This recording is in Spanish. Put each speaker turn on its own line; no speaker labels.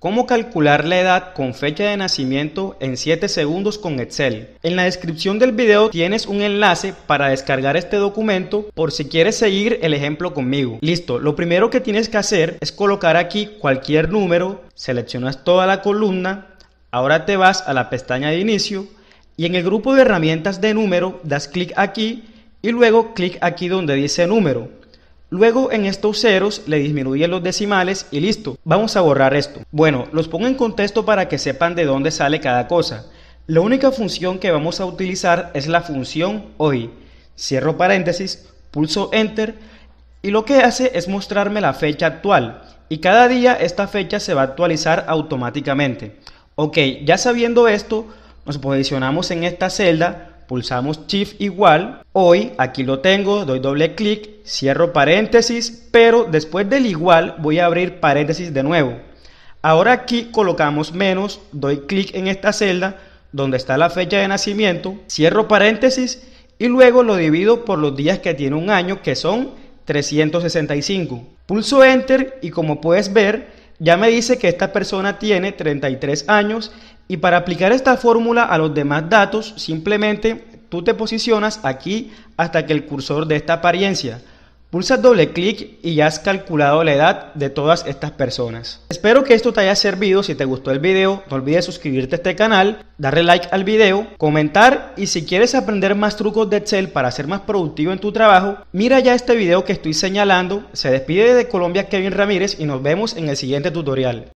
Cómo calcular la edad con fecha de nacimiento en 7 segundos con Excel. En la descripción del video tienes un enlace para descargar este documento por si quieres seguir el ejemplo conmigo. Listo, lo primero que tienes que hacer es colocar aquí cualquier número, seleccionas toda la columna, ahora te vas a la pestaña de inicio y en el grupo de herramientas de número das clic aquí y luego clic aquí donde dice número. Luego en estos ceros le disminuye los decimales y listo, vamos a borrar esto. Bueno, los pongo en contexto para que sepan de dónde sale cada cosa. La única función que vamos a utilizar es la función hoy. Cierro paréntesis, pulso enter y lo que hace es mostrarme la fecha actual y cada día esta fecha se va a actualizar automáticamente. Ok, ya sabiendo esto, nos posicionamos en esta celda, pulsamos Shift igual, hoy, aquí lo tengo, doy doble clic, cierro paréntesis, pero después del igual voy a abrir paréntesis de nuevo. Ahora aquí colocamos menos, doy clic en esta celda donde está la fecha de nacimiento, cierro paréntesis y luego lo divido por los días que tiene un año que son 365. Pulso Enter y como puedes ver ya me dice que esta persona tiene 33 años y para aplicar esta fórmula a los demás datos simplemente tú te posicionas aquí hasta que el cursor de esta apariencia. Pulsa doble clic y ya has calculado la edad de todas estas personas. Espero que esto te haya servido, si te gustó el video no olvides suscribirte a este canal, darle like al video, comentar y si quieres aprender más trucos de Excel para ser más productivo en tu trabajo, mira ya este video que estoy señalando, se despide de Colombia Kevin Ramírez y nos vemos en el siguiente tutorial.